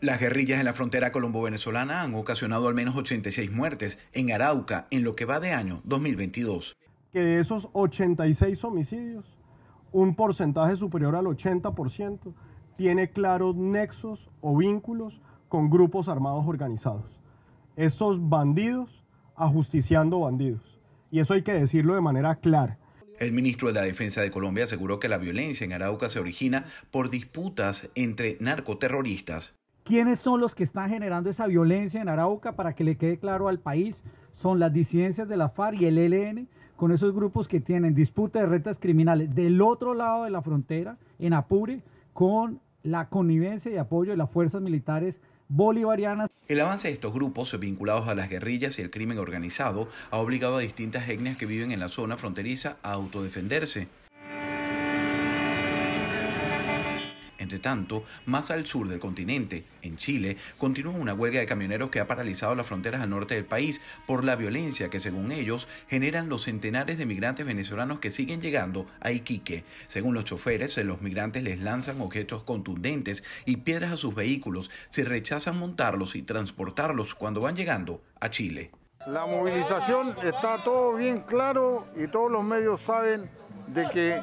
Las guerrillas en la frontera colombo-venezolana han ocasionado al menos 86 muertes en Arauca en lo que va de año 2022. Que de esos 86 homicidios, un porcentaje superior al 80% tiene claros nexos o vínculos con grupos armados organizados. Estos bandidos ajusticiando bandidos. Y eso hay que decirlo de manera clara. El ministro de la Defensa de Colombia aseguró que la violencia en Arauca se origina por disputas entre narcoterroristas. ¿Quiénes son los que están generando esa violencia en Arauca? Para que le quede claro al país, son las disidencias de la FARC y el ELN, con esos grupos que tienen disputa de retas criminales del otro lado de la frontera, en Apure, con la connivencia y apoyo de las fuerzas militares bolivarianas. El avance de estos grupos vinculados a las guerrillas y el crimen organizado ha obligado a distintas etnias que viven en la zona fronteriza a autodefenderse. tanto, más al sur del continente, en Chile, continúa una huelga de camioneros que ha paralizado las fronteras al norte del país por la violencia que, según ellos, generan los centenares de migrantes venezolanos que siguen llegando a Iquique. Según los choferes, los migrantes les lanzan objetos contundentes y piedras a sus vehículos se rechazan montarlos y transportarlos cuando van llegando a Chile. La movilización está todo bien claro y todos los medios saben de que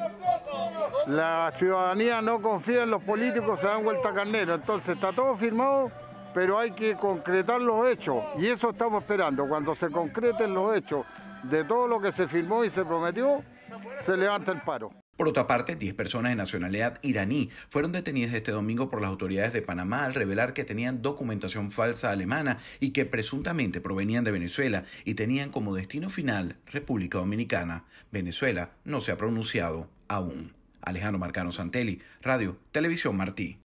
la ciudadanía no confía en los políticos, se dan vuelta carnero. Entonces está todo firmado, pero hay que concretar los hechos y eso estamos esperando. Cuando se concreten los hechos de todo lo que se firmó y se prometió, se levanta el paro. Por otra parte, 10 personas de nacionalidad iraní fueron detenidas este domingo por las autoridades de Panamá al revelar que tenían documentación falsa alemana y que presuntamente provenían de Venezuela y tenían como destino final República Dominicana. Venezuela no se ha pronunciado aún. Alejandro Marcano Santelli, Radio, Televisión Martí.